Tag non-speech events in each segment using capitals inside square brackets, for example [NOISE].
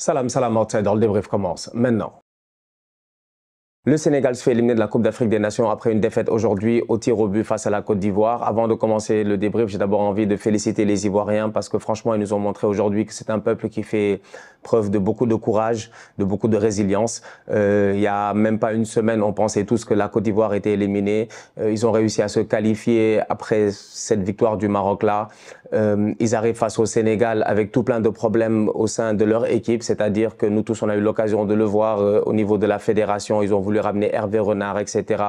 Salam, salam, dans le débrief commence maintenant. Le Sénégal se fait éliminer de la Coupe d'Afrique des Nations après une défaite aujourd'hui au tir au but face à la Côte d'Ivoire. Avant de commencer le débrief, j'ai d'abord envie de féliciter les Ivoiriens parce que franchement, ils nous ont montré aujourd'hui que c'est un peuple qui fait preuve de beaucoup de courage, de beaucoup de résilience. Euh, il y a même pas une semaine, on pensait tous que la Côte d'Ivoire était éliminée. Euh, ils ont réussi à se qualifier après cette victoire du Maroc-là. Euh, ils arrivent face au Sénégal avec tout plein de problèmes au sein de leur équipe, c'est-à-dire que nous tous, on a eu l'occasion de le voir euh, au niveau de la fédération. Ils ont voulu ramener Hervé Renard, etc.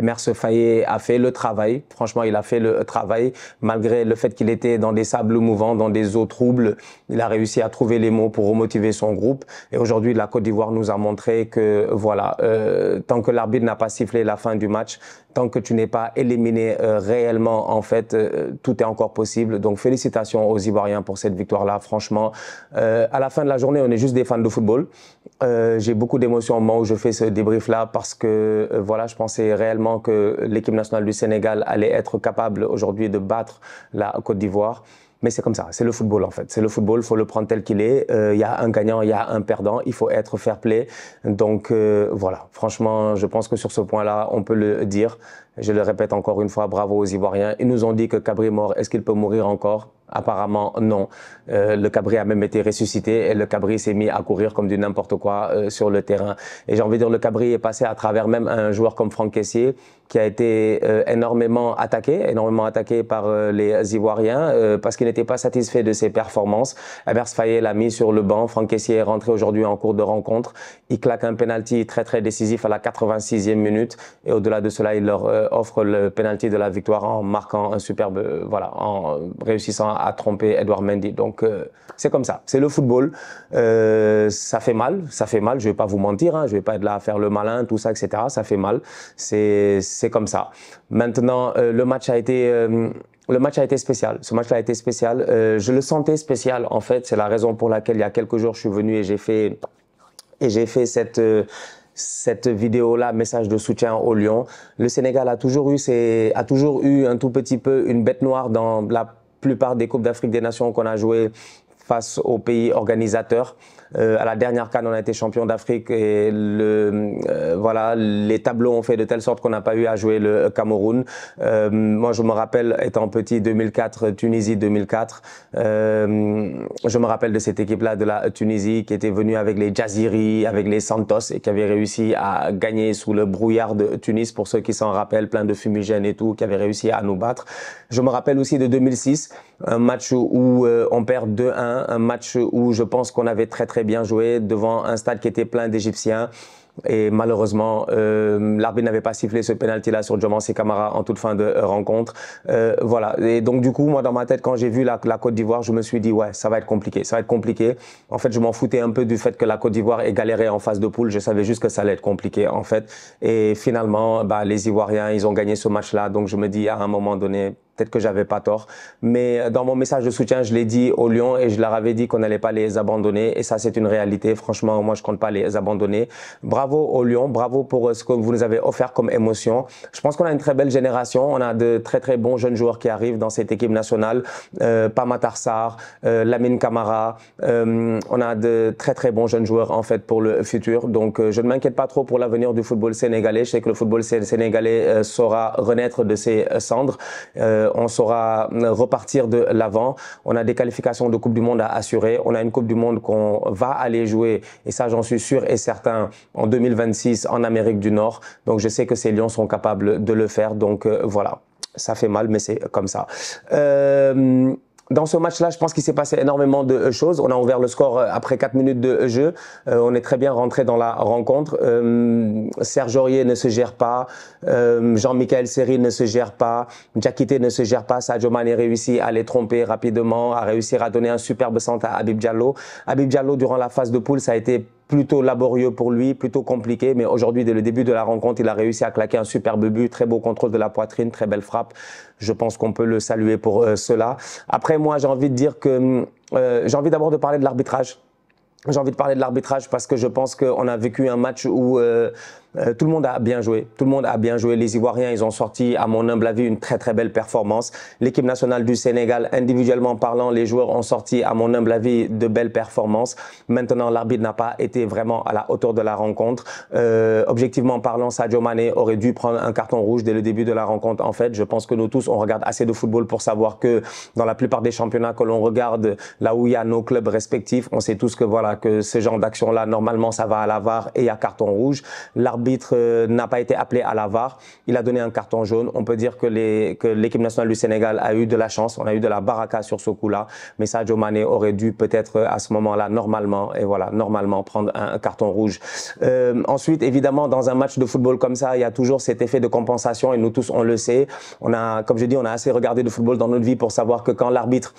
Merce Fayet a fait le travail. Franchement, il a fait le travail malgré le fait qu'il était dans des sables mouvants, dans des eaux troubles. Il a réussi à trouver les mots pour remotiver son groupe. Et aujourd'hui, la Côte d'Ivoire nous a montré que voilà, euh, tant que l'arbitre n'a pas sifflé la fin du match, tant que tu n'es pas éliminé euh, réellement, en fait, euh, tout est encore possible. Donc félicitations aux Ivoiriens pour cette victoire-là. Franchement, à la fin de la journée, on est juste des fans de football. Euh, j'ai beaucoup d'émotions au moment où je fais ce débrief-là parce que euh, voilà, je pensais réellement que l'équipe nationale du Sénégal allait être capable aujourd'hui de battre la Côte d'Ivoire. Mais c'est comme ça, c'est le football en fait. C'est le football, il faut le prendre tel qu'il est. Il euh, y a un gagnant, il y a un perdant, il faut être fair play. Donc voilà, franchement, je pense que sur ce point-là, on peut le dire. Je le répète encore une fois, bravo aux Ivoiriens. Ils nous ont dit que Cabri mort, est-ce qu'il peut mourir encore Apparemment, non. Euh, le Cabri a même été ressuscité et le Cabri s'est mis à courir comme du n'importe quoi euh, sur le terrain. Et j'ai envie de dire, le Cabri est passé à travers même un joueur comme Franck Caissier qui a été euh, énormément attaqué, énormément attaqué par les Ivoiriens parce qu'il n'était pas satisfait de ses performances. Evers Fayet l'a mis sur le banc. Franck Caissier est rentré aujourd'hui en cours de rencontre. Il claque un penalty très très décisif à la 86e minute et au-delà de cela, il leur offre le penalty de la victoire en marquant un superbe, voilà, en réussissant a trompé Edouard Mendy. Donc euh, c'est comme ça, c'est le football. Euh, ça fait mal, ça fait mal, je ne vais pas vous mentir, hein. je ne vais pas être là à faire le malin, tout ça, etc. Ça fait mal, c'est comme ça. Maintenant, euh, le match a été... le match a été spécial. Ce match-là a été spécial. je le sentais spécial, en fait. C'est la raison pour laquelle il y a quelques jours, je suis venu et j'ai fait et j'ai fait cette cette vidéo-là, message de soutien au Lyon. Le Sénégal a toujours eu, c'est a toujours eu un tout petit peu une bête noire dans la plupart des Coupes d'Afrique des Nations qu'on a jouées, face aux pays organisateurs. Euh, à la dernière canne on a été champion d'Afrique et le, euh, voilà, les tableaux ont fait de telle sorte qu'on n'a pas eu à jouer le Cameroun. Euh, moi, je me rappelle, étant petit, 2004, Tunisie 2004, je me rappelle de cette équipe-là de la Tunisie qui était venue avec les Jaziri, avec les Santos et qui avait réussi à gagner sous le brouillard de Tunis, pour ceux qui s'en rappellent, plein de fumigènes et tout, qui avait réussi à nous battre. Je me rappelle aussi de 2006, un match où euh, on perd 2-1, un match où je pense qu'on avait très très bien joué devant un stade qui était plein d'Égyptiens. Et malheureusement, euh, l'arbitre n'avait pas sifflé ce penalty-là sur Jomansi Camara en toute fin de euh, rencontre. Euh, voilà. Et donc du coup, moi dans ma tête, quand j'ai vu la, la Côte d'Ivoire, je me suis dit ouais, ça va être compliqué, ça va être compliqué. En fait, je m'en foutais un peu du fait que la Côte d'Ivoire ait galéré en phase de poule. Je savais juste que ça allait être compliqué en fait. Et finalement, bah, les Ivoiriens, ils ont gagné ce match-là. Donc je me dis à un moment donné, Peut-être que j'avais pas tort. Mais dans mon message de soutien, je l'ai dit au Lion et je leur avais dit qu'on n'allait pas les abandonner. Et ça, c'est une réalité. Franchement, moi, je compte pas les abandonner. Bravo au Lyons. Bravo pour euh, ce que vous nous avez offert comme émotion. Je pense qu'on a une très belle génération. On a de très, très bons jeunes joueurs qui arrivent dans cette équipe nationale. Euh, Pama Tarsar, euh, Lamine Kamara. Euh, on a de très, très bons jeunes joueurs, en fait, pour le futur. Donc, euh, je ne m'inquiète pas trop pour l'avenir du football sénégalais. Je sais que le football sénégalais euh, saura renaître de ses cendres. Euh, on saura euh, repartir de l'avant. On a des qualifications de Coupe du Monde à assurer. On a une Coupe du Monde qu'on va aller jouer, et ça j'en suis sûr et certain, en 2026 en Amérique du Nord. Donc je sais que ces Lions sont capables de le faire. Donc euh, voilà, ça fait mal, mais c'est comme ça dans ce match-là, je pense qu'il s'est passé énormément de euh, choses. On a ouvert le score euh, après 4 minutes de euh, jeu. on est très bien rentré dans la rencontre. Serge Aurier ne se gère pas. Jean-Michel Seri ne se gère pas. Jackité ne se gère pas. Sadio Mané réussit à les tromper rapidement, à réussir à donner un superbe centre à Abib Diallo. Abib Diallo, durant la phase de poule, ça a été plutôt laborieux pour lui, plutôt compliqué. Mais aujourd'hui, dès le début de la rencontre, il a réussi à claquer un superbe but, très beau contrôle de la poitrine, très belle frappe. Je pense qu'on peut le saluer pour euh, cela. Après, moi, j'ai envie de dire que euh, j'ai envie d'abord de parler de l'arbitrage. J'ai envie de parler de l'arbitrage parce que je pense qu'on a vécu un match où euh, euh, tout le monde a bien joué. Tout le monde a bien joué. Les Ivoiriens, ils ont sorti, à mon humble avis, une très très belle performance. L'équipe nationale du Sénégal, individuellement parlant, les joueurs ont sorti, à mon humble avis, de belles performances. Maintenant, l'arbitre n'a pas été vraiment à la hauteur de la rencontre. Euh, objectivement parlant, Sadio Mané aurait dû prendre un carton rouge dès le début de la rencontre. En fait, je pense que nous tous, on regarde assez de football pour savoir que dans la plupart des championnats que l'on regarde, là où il y a nos clubs respectifs, on sait tous que voilà que ce genre d'action-là, normalement, ça va à l'avare et à carton rouge l'arbitre euh, n'a pas été appelé à la VAR. Il a donné un carton jaune. On peut dire que l'équipe nationale du Sénégal a eu de la chance. On a eu de la baraka sur ce coup-là. Mais Sadio Mané aurait dû peut-être euh, à ce moment-là, normalement, et voilà, normalement, prendre un, carton rouge. Euh, ensuite, évidemment, dans un match de football comme ça, il y a toujours cet effet de compensation. Et nous tous, on le sait. On a, comme je dis, on a assez regardé de football dans notre vie pour savoir que quand l'arbitre,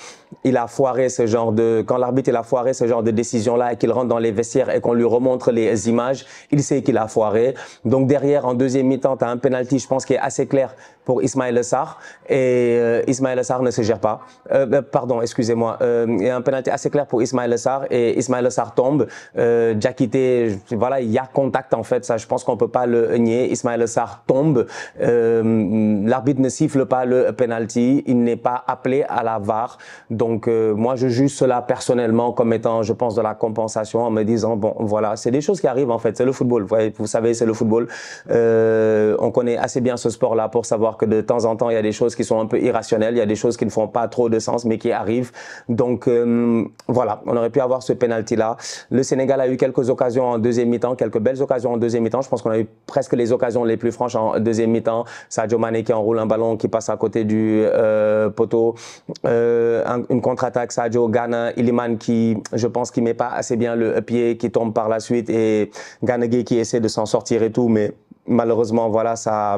il a foiré ce genre de, quand l'arbitre, il a foiré ce genre de décision-là et qu'il rentre dans les vestiaires et qu'on lui remontre les images, il sait qu'il a foiré. Donc derrière, en deuxième mi-temps, tu un penalty, je pense, qui est assez clair, pour Ismaël Sarr et euh, Ismaël Sarr ne se gère pas. Euh, euh, pardon, excusez-moi. Euh, il y a un penalty assez clair pour Ismaël Sarr et Ismaël Sarr tombe. Euh, T, voilà, il y a contact en fait. Ça, je pense qu'on peut pas le nier. Ismaël Sarr tombe. L'arbitre ne siffle pas le penalty. Il n'est pas appelé à la VAR. Donc moi, je juge cela personnellement comme étant, je pense, de la compensation en me disant bon, voilà, c'est des choses qui arrivent en fait. C'est le football. Vous, savez, c'est le football. on connaît assez bien ce sport-là pour savoir que de temps en temps, il y a des choses qui sont un peu irrationnelles, il y a des choses qui ne font pas trop de sens, mais qui arrivent. Donc euh, voilà, on aurait pu avoir ce penalty-là. Le Sénégal a eu quelques occasions en deuxième mi-temps, quelques belles occasions en deuxième mi-temps. Je pense qu'on a eu presque les occasions les plus franches en deuxième mi-temps. Sadio Mane qui enroule un ballon, qui passe à côté du euh, poteau. Euh, une contre-attaque, Sadio Gana, Iliman qui, je pense, qui met pas assez bien le pied, qui tombe par la suite et Ganegui qui essaie de s'en sortir et tout, mais malheureusement, voilà, ça,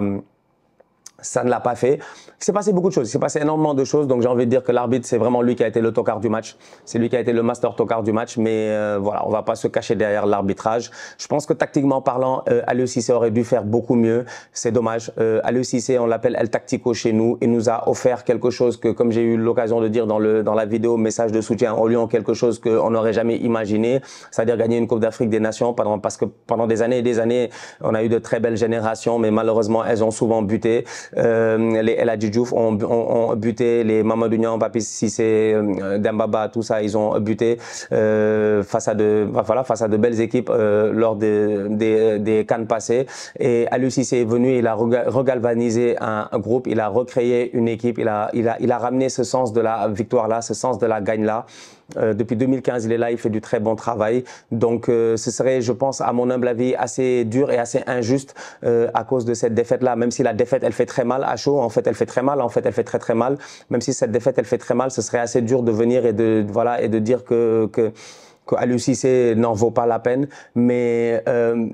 ça ne l'a pas fait. Il s'est passé beaucoup de choses, il s'est passé énormément de choses, donc j'ai envie de dire que l'arbitre, c'est vraiment lui qui a été le tocard du match, c'est lui qui a été le master tocard du match, mais euh, voilà, on va pas se cacher derrière l'arbitrage. Je pense que tactiquement parlant, euh, aurait dû faire beaucoup mieux, c'est dommage. Euh, on l'appelle El Tactico chez nous, il nous a offert quelque chose que, comme j'ai eu l'occasion de dire dans, le, dans la vidéo message de soutien au Lyon, quelque chose qu'on n'aurait jamais imaginé, c'est-à-dire gagner une Coupe d'Afrique des Nations, pendant, parce que pendant des années et des années, on a eu de très belles générations, mais malheureusement, elles ont souvent buté. Euh, les El ont, ont, ont, buté, les Mamadou Nian, Papi Sissé, euh, Dembaba, tout ça, ils ont buté euh, face, à de, bah, voilà, face à de belles équipes euh, lors des, des, des cannes passées. Et Alu Sissé est venu, il a regalvanisé un, un groupe, il a recréé une équipe, il a, il a, il a ramené ce sens de la victoire-là, ce sens de la gagne-là. Euh, depuis 2015, il est là, il fait du très bon travail. Donc, euh, ce serait, je pense, à mon humble avis, assez dur et assez injuste euh, à cause de cette défaite-là. Même si la défaite, elle fait très mal à chaud, en fait, elle fait très mal, en fait, elle fait très très mal. Même si cette défaite, elle fait très mal, ce serait assez dur de venir et de voilà et de dire que, que que n'en vaut pas la peine, mais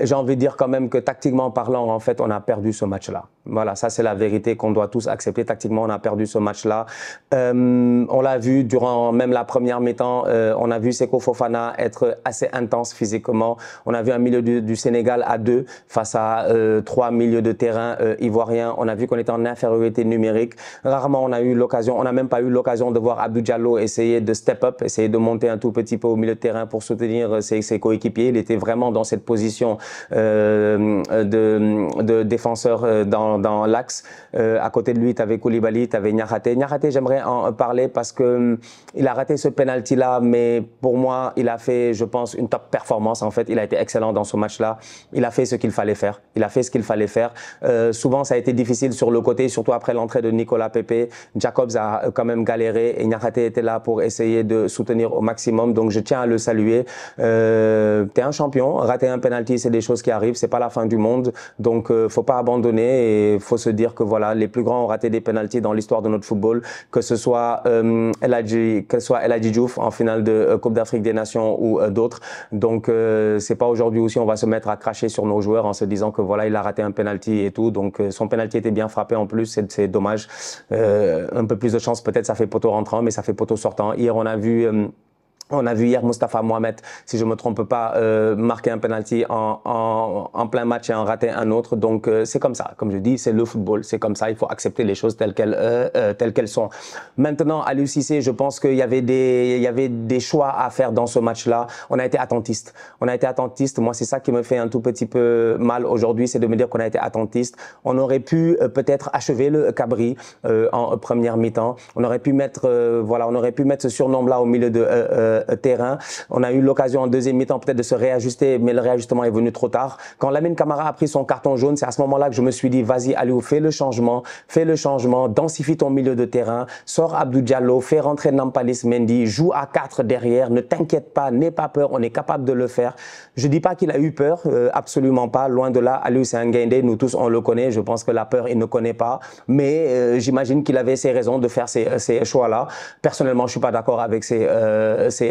j'ai envie de dire quand même que tactiquement parlant, en fait, on a perdu ce match-là. Voilà, ça c'est la vérité qu'on doit tous accepter. Tactiquement, on a perdu ce match-là. Euh, on l'a vu durant même la première mi-temps, euh, on a vu Seko Fofana être assez intense physiquement. On a vu un milieu du, Sénégal à deux face à euh, trois milieux de terrain euh, ivoiriens. On a vu qu'on était en infériorité numérique. Rarement on a eu l'occasion, on n'a même pas eu l'occasion de voir Abdou Diallo essayer de step up, essayer de monter un tout petit peu au milieu de terrain pour soutenir ses, coéquipiers. Il était vraiment dans cette position de, de défenseur dans dans, l'axe. Euh, à côté de lui, tu avais Koulibaly, tu avais Niarate. Niarate, j'aimerais en euh, parler parce que mm, il a raté ce penalty là, mais pour moi, il a fait, je pense, une top performance. En fait, il a été excellent dans ce match-là. Il a fait ce qu'il fallait faire. Il a fait ce qu'il fallait faire. Euh, souvent, ça a été difficile sur le côté, surtout après l'entrée de Nicolas Pepe. Jacobs a quand même galéré et Niarate était là pour essayer de soutenir au maximum. Donc, je tiens à le saluer. Tu es un champion. Rater un penalty, c'est des choses qui arrivent. C'est pas la fin du monde. Donc, ne faut pas abandonner. Et et faut se dire que voilà, les plus grands ont raté des pénalties dans l'histoire de notre football, que ce soit euh, Hadji que ce soit Diouf en finale de euh, Coupe d'Afrique des Nations ou euh, d'autres. Donc euh, c'est pas aujourd'hui aussi on va se mettre à cracher sur nos joueurs en se disant que voilà, il a raté un penalty et tout. Donc son penalty était bien frappé en plus, c'est dommage. un peu plus de chance peut-être ça fait poteau rentrant mais ça fait poteau sortant. Hier on a vu on a vu hier Mustafa Mohamed, si je me trompe pas, euh, marquer un penalty en, en, plein match et en rater un autre. Donc euh, c'est comme ça, comme je dis, c'est le football, c'est comme ça. Il faut accepter les choses telles qu'elles euh, euh, telles qu'elles sont. Maintenant, à l'UCC, je pense qu'il y avait des il y avait des choix à faire dans ce match-là. On a été attentiste. On a été attentiste. Moi, c'est ça qui me fait un tout petit peu mal aujourd'hui, c'est de me dire qu'on a été attentiste. On aurait pu peut-être achever le Cabri en première mi-temps. On aurait pu mettre voilà, on aurait pu mettre ce surnom-là au milieu de euh, terrain. On a eu l'occasion en deuxième mi-temps peut-être de se réajuster, mais le réajustement est venu trop tard. Quand Lamine Camara a pris son carton jaune, c'est à ce moment-là que je me suis dit, vas-y Aliou, fais le changement, fais le changement, densifie ton milieu de terrain, sors Abdou Diallo, fais rentrer Nampalis Mendy, joue à quatre derrière, ne t'inquiète pas, n'aie pas peur, on est capable de le faire. Je dis pas qu'il a eu peur, euh, absolument pas, loin de là, Aliou c'est un guindé, nous tous on le connaît, je pense que la peur il ne connaît pas, mais euh, j'imagine qu'il avait ses raisons de faire ces, choix-là. Personnellement, je suis pas d'accord avec ces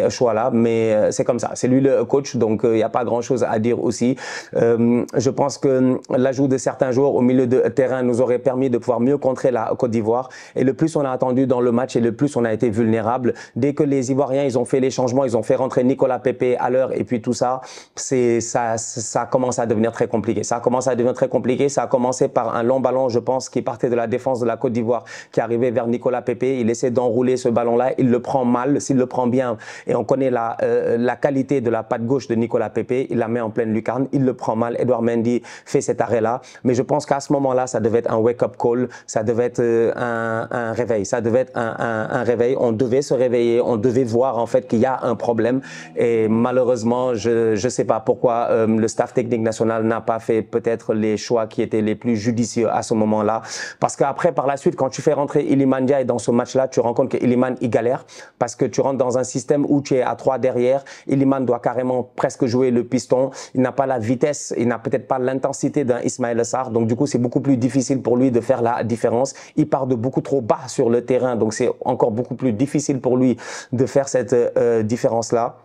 choix-là, mais euh, c'est comme ça. C'est lui le coach, donc euh, il n'y a pas grand-chose à dire aussi. Euh, je pense que l'ajout de certains joueurs au milieu de terrain nous aurait permis de pouvoir mieux contrer la Côte d'Ivoire. Et le plus on a attendu dans le match et le plus on a été vulnérable. Dès que les Ivoiriens, ils ont fait les changements, ils ont fait rentrer Nicolas Pepe à l'heure et puis tout ça, c'est ça, ça commence à devenir très compliqué. Ça commence à devenir très compliqué. Ça a commencé par un long ballon, je pense, qui partait de la défense de la Côte d'Ivoire, qui arrivait vers Nicolas Pepe. Il essaie d'enrouler ce ballon-là. Il le prend mal. S'il le prend bien, et on connaît la, euh, euh, la qualité de la patte gauche de Nicolas Pepe. Il la met en pleine lucarne. Il le prend mal. Edouard Mendy fait cet arrêt-là. Mais je pense qu'à ce moment-là, ça devait être un wake-up call. Ça devait être euh, un, un, réveil. Ça devait être un, un, un, réveil. On devait se réveiller. On devait voir en fait qu'il y a un problème. Et malheureusement, je ne sais pas pourquoi le staff technique national n'a pas fait peut-être les choix qui étaient les plus judicieux à ce moment-là. Parce qu'après, par la suite, quand tu fais rentrer Iliman et dans ce match-là, tu rencontres compte il galère parce que tu rentres dans un système où où tu à 3 derrière, Iliman doit carrément presque jouer le piston. Il n'a pas la vitesse, il n'a peut-être pas l'intensité d'un Ismaël Sarr. Donc du coup, c'est beaucoup plus difficile pour lui de faire la différence. Il part de beaucoup trop bas sur le terrain, donc c'est encore beaucoup plus difficile pour lui de faire cette euh, différence-là.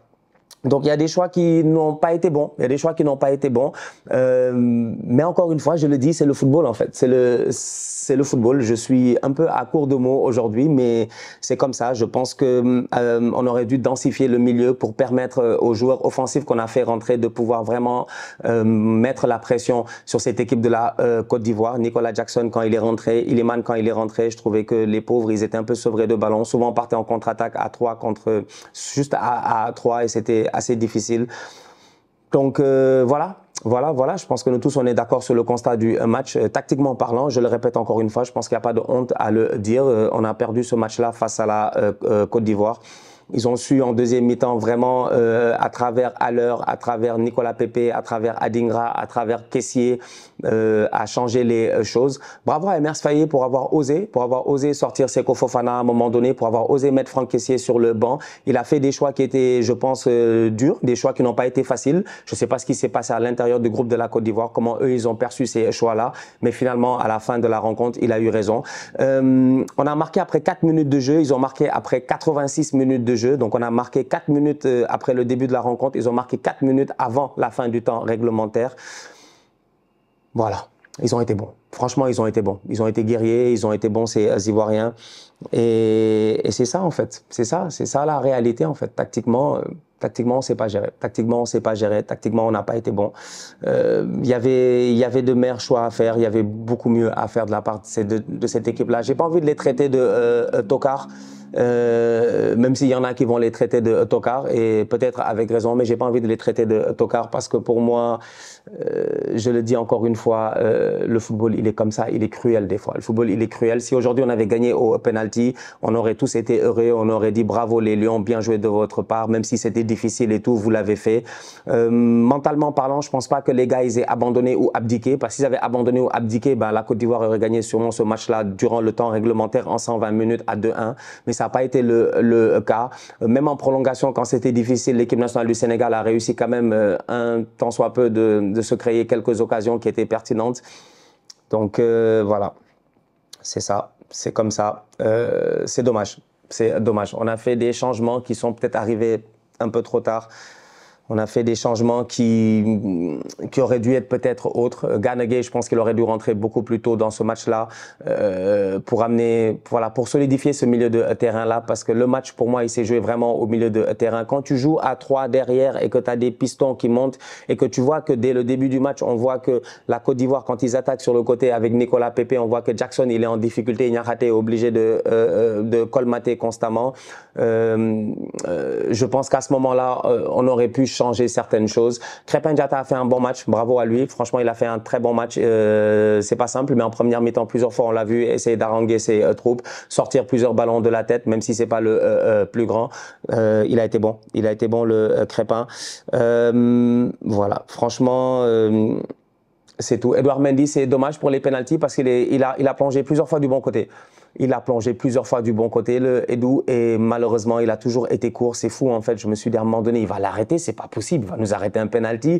Donc il y a des choix qui n'ont pas été bons, il y a des choix qui n'ont pas été bons, euh, mais encore une fois, je le dis, c'est le football en fait, c'est le c'est le football. Je suis un peu à court de mots aujourd'hui, mais c'est comme ça. Je pense que euh, on aurait dû densifier le milieu pour permettre euh, aux joueurs offensifs qu'on a fait rentrer de pouvoir vraiment euh, mettre la pression sur cette équipe de la euh, Côte d'Ivoire. Nicolas Jackson quand il est rentré, Iliman quand il est rentré, je trouvais que les pauvres ils étaient un peu sevrés de ballon. Souvent partaient partait en contre-attaque à 3 contre juste à, à 3 et c'était assez difficile. Donc euh, voilà, voilà, voilà. Je pense que nous tous, on est d'accord sur le constat du match. Euh, tactiquement parlant, je le répète encore une fois, je pense qu'il n'y a pas de honte à le dire. Euh, on a perdu ce match-là face à la Côte d'Ivoire. Ils ont su en deuxième mi-temps vraiment euh, à travers l'heure à travers Nicolas Pepe, à travers Adingra, à travers Kessier, euh, à changer les euh, choses. Bravo à Emers Fayet pour avoir osé, pour avoir osé sortir Seko Fofana à un moment donné, pour avoir osé mettre Franck Kessier sur le banc. Il a fait des choix qui étaient, je pense, euh, durs, des choix qui n'ont pas été faciles. Je ne sais pas ce qui s'est passé à l'intérieur du groupe de la Côte d'Ivoire, comment eux, ils ont perçu ces choix-là. Mais finalement, à la fin de la rencontre, il a eu raison. Euh, on a marqué après 4 minutes de jeu, ils ont marqué après 86 minutes de jeu. Donc on a marqué 4 minutes euh, après le début de la rencontre. Ils ont marqué 4 minutes avant la fin du temps réglementaire. Voilà, ils ont été bons. Franchement, ils ont été bons. Ils ont été guerriers, ils ont été bons, ces euh, Ivoiriens. Et, c'est ça, en fait. C'est ça, c'est ça la réalité, en fait. Tactiquement, euh, tactiquement on ne s'est pas géré. Tactiquement, on pas géré. Tactiquement, on n'a pas été bons. y Il y avait de meilleurs choix à faire. Il y avait beaucoup mieux à faire de la part de, cette équipe-là. J'ai pas envie de les traiter de tocards. Euh, même s'il y en a qui vont les traiter de tocards, et peut-être avec raison, mais j'ai pas envie de les traiter de tocards parce que pour moi, euh, je le dis encore une fois, euh, le football, il est comme ça, il est cruel des fois. Le football, il est cruel. Si aujourd'hui on avait gagné au penalty, on aurait tous été heureux, on aurait dit bravo les Lions, bien joué de votre part, même si c'était difficile et tout, vous l'avez fait. mentalement parlant, je pense pas que les gars ils aient abandonné ou abdiqué, parce qu'ils avaient abandonné ou abdiqué, bah, la Côte d'Ivoire aurait gagné sûrement ce match-là durant le temps réglementaire en 120 minutes à 2-1. Mais ça n'a pas été le, le, cas. Même en prolongation, quand c'était difficile, l'équipe nationale du Sénégal a réussi quand même euh, un tant soit peu de, de se créer quelques occasions qui étaient pertinentes. Donc euh, voilà, c'est ça, c'est comme ça. Euh, c'est dommage, c'est dommage. On a fait des changements qui sont peut-être arrivés un peu trop tard. On a fait des changements qui, qui auraient dû être peut-être autres. Euh, Ganagay, je pense qu'il aurait dû rentrer beaucoup plus tôt dans ce match-là euh, pour amener, voilà, pour solidifier ce milieu de terrain-là parce que le match pour moi, il s'est joué vraiment au milieu de terrain. Quand tu joues à trois derrière et que tu as des pistons qui montent et que tu vois que dès le début du match, on voit que la Côte d'Ivoire, quand ils attaquent sur le côté avec Nicolas Pepe, on voit que Jackson, il est en difficulté. il est obligé de, euh, de colmater constamment. je pense qu'à ce moment-là, on aurait pu changer certaines choses. Crépin Jata a fait un bon match, bravo à lui. Franchement, il a fait un très bon match. Euh, c'est pas simple, mais en première mi-temps, plusieurs fois, on l'a vu essayer d'arranger ses euh, troupes, sortir plusieurs ballons de la tête, même si c'est pas le euh, plus grand. il a été bon, il a été bon le Crépin. voilà, franchement c'est tout. Edouard Mendy, c'est dommage pour les pénalties parce qu'il a plongé plusieurs fois du bon côté. Il a plongé plusieurs fois du bon côté, le Edou, et malheureusement, il a toujours été court. C'est fou, en fait. Je me suis dit à un moment donné, il va l'arrêter, c'est pas possible, il va nous arrêter un penalty.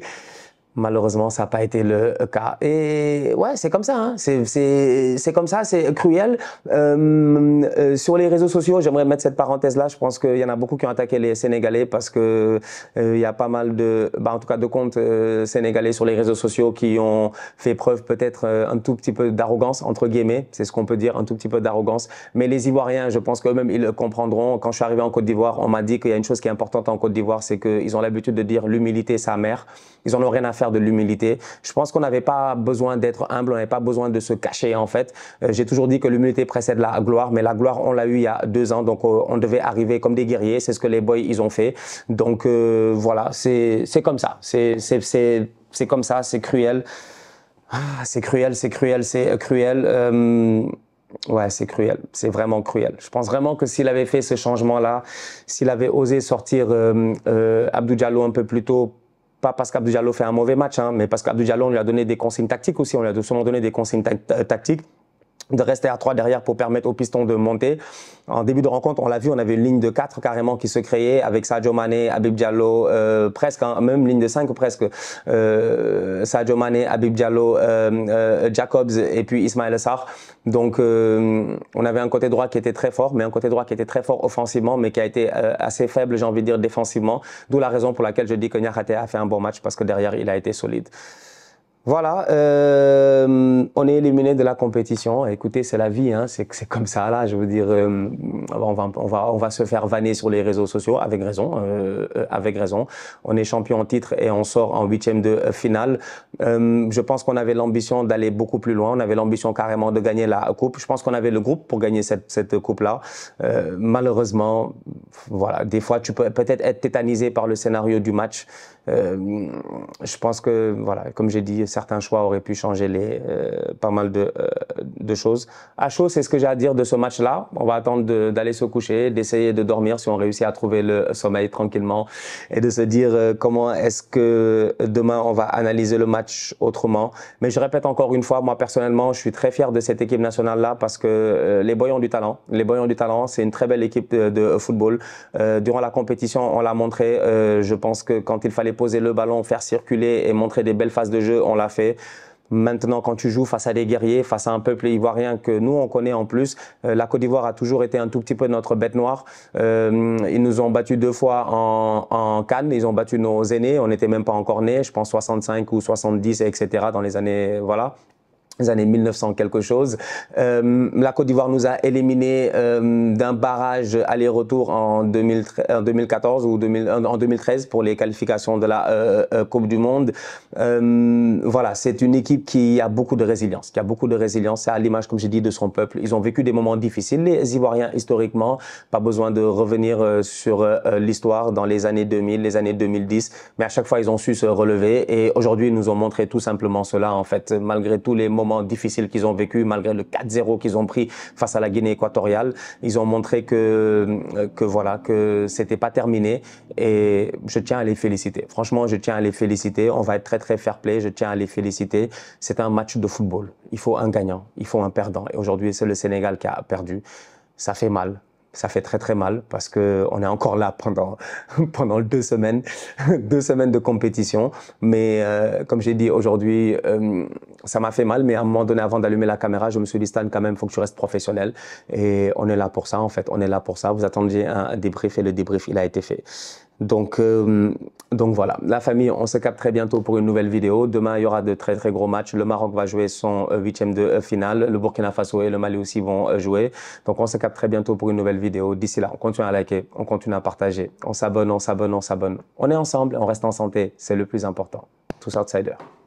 Malheureusement, ça n'a pas été le cas. Et ouais, c'est comme ça. Hein. C'est comme ça, c'est cruel. Euh, euh, sur les réseaux sociaux, j'aimerais mettre cette parenthèse-là. Je pense qu'il y en a beaucoup qui ont attaqué les Sénégalais parce que euh, il y a pas mal de, bah, en tout cas, de comptes sénégalais sur les réseaux sociaux qui ont fait preuve peut-être un tout petit peu d'arrogance entre guillemets. C'est ce qu'on peut dire, un tout petit peu d'arrogance. Mais les Ivoiriens, je pense qu'eux-mêmes ils le comprendront. Quand je suis arrivé en Côte d'Ivoire, on m'a dit qu'il y a une chose qui est importante en Côte d'Ivoire, c'est qu'ils ont l'habitude de dire l'humilité sa mère. Ils en ont rien à faire de l'humilité. Je pense qu'on n'avait pas besoin d'être humble, on n'avait pas besoin de se cacher en fait. Euh, j'ai toujours dit que l'humilité précède la gloire, mais la gloire on l'a eu il y a deux ans, donc euh, on devait arriver comme des guerriers. C'est ce que les boys ils ont fait. Donc euh, voilà, c'est comme ça. C'est comme ça, c'est cruel. Ah, c'est cruel, c'est cruel, c'est cruel. Ouais, c'est cruel. C'est vraiment cruel. Je pense vraiment que s'il avait fait ce changement-là, s'il avait osé sortir Abdou Diallo un peu plus tôt pas parce qu'Abdou Diallo fait un mauvais match, hein, mais parce qu'Abdou Diallo, on lui a donné des consignes tactiques aussi, on lui a sûrement donné des consignes euh, tactiques de rester à trois derrière pour permettre au pistons de monter. En début de rencontre, on l'a vu, on avait une ligne de 4 carrément qui se créait avec Sadio Mane, Abib Diallo, euh, presque, hein, même ligne de 5 presque, euh, Sadio Mane, Abib Diallo, euh, euh, Jacobs et puis Ismaël Sarr. Donc euh, on avait un côté droit qui était très fort, mais un côté droit qui était très fort offensivement, mais qui a été euh, assez faible, j'ai envie de dire, défensivement. D'où la raison pour laquelle je dis que a fait un bon match parce que derrière, il a été solide. Voilà, euh, on est éliminé de la compétition. Écoutez, c'est la vie, hein. c'est comme ça. Là, je veux dire, euh, on, va, on, va, se faire vanner sur les réseaux sociaux, avec raison, euh, avec raison. On est champion en titre et on sort en huitième de finale. je pense qu'on avait l'ambition d'aller beaucoup plus loin. On avait l'ambition carrément de gagner la coupe. Je pense qu'on avait le groupe pour gagner cette, cette coupe-là. malheureusement, voilà, des fois, tu peux peut-être être tétanisé par le scénario du match. je pense que, voilà, comme j'ai dit, certains choix auraient pu changer les, euh, pas mal euh, de, choses. À chaud, c'est ce que j'ai à dire de ce match-là. On va attendre d'aller se coucher, d'essayer de dormir si on réussit à trouver le sommeil tranquillement et de se dire euh, comment est-ce que demain on va analyser le match autrement. Mais je répète encore une fois, moi personnellement, je suis très fier de cette équipe nationale-là parce que les boyons du talent, les boyons du talent, c'est une très belle équipe de, football. durant la compétition, on l'a montré. je pense que quand il fallait poser le ballon, faire circuler et montrer des belles phases de jeu, on l'a fait. Maintenant, quand tu joues face à des guerriers, face à un peuple ivoirien que nous, on connaît en plus, euh, la Côte d'Ivoire a toujours été un tout petit peu notre bête noire. Euh, ils nous ont battus deux fois en, Cannes, ils ont battu nos aînés, on n'était même pas encore nés, je pense 65 ou 70, etc., dans les années, voilà, les années 1900 quelque chose. Euh, la Côte d'Ivoire nous a éliminé euh, d'un barrage aller-retour en, euh, euh, en 2014 ou 2000, en 2013 pour les qualifications de la Coupe du Monde. voilà, c'est une équipe qui a beaucoup de résilience, qui a beaucoup de résilience. C'est à l'image, comme j'ai dit, de son peuple. Ils ont vécu des moments difficiles, les Ivoiriens historiquement. Pas besoin de revenir sur l'histoire dans les années 2000, les années 2010. Mais à chaque fois, ils ont su se relever. Et aujourd'hui, ils nous ont montré tout simplement cela, en fait, malgré tous les moments difficile difficiles qu'ils ont vécu, malgré le 4-0 qu'ils ont pris face à la Guinée équatoriale. Ils ont montré que, euh, que voilà, que c'était pas terminé et je tiens à les féliciter. Franchement, je tiens à les féliciter. On va être très, très fair play. Je tiens à les féliciter. C'est un match de football. Il faut un gagnant. Il faut un perdant. Et aujourd'hui, c'est le Sénégal qui a perdu. Ça fait mal ça fait très très mal parce que on est encore là pendant [LAUGHS] pendant deux semaines, [LAUGHS] deux semaines de compétition. Mais euh, comme j'ai dit aujourd'hui, euh, ça m'a fait mal. Mais à un moment donné, avant d'allumer la caméra, je me suis dit Stan, quand même, faut que tu restes professionnel. Et on est là pour ça en fait. On est là pour ça. Vous attendiez un, un débrief et le débrief il a été fait. Donc, euh, donc voilà, la famille, on se capte très bientôt pour une nouvelle vidéo. Demain, il y aura de très très gros matchs. Le Maroc va jouer son euh, huitième de euh, finale. Le Burkina Faso et le Mali aussi vont jouer. Donc on se capte très bientôt pour une nouvelle vidéo. D'ici là, on continue à liker, on continue à partager. On s'abonne, on s'abonne, on s'abonne. On est ensemble, on reste en santé. C'est le plus important. Tous outsiders.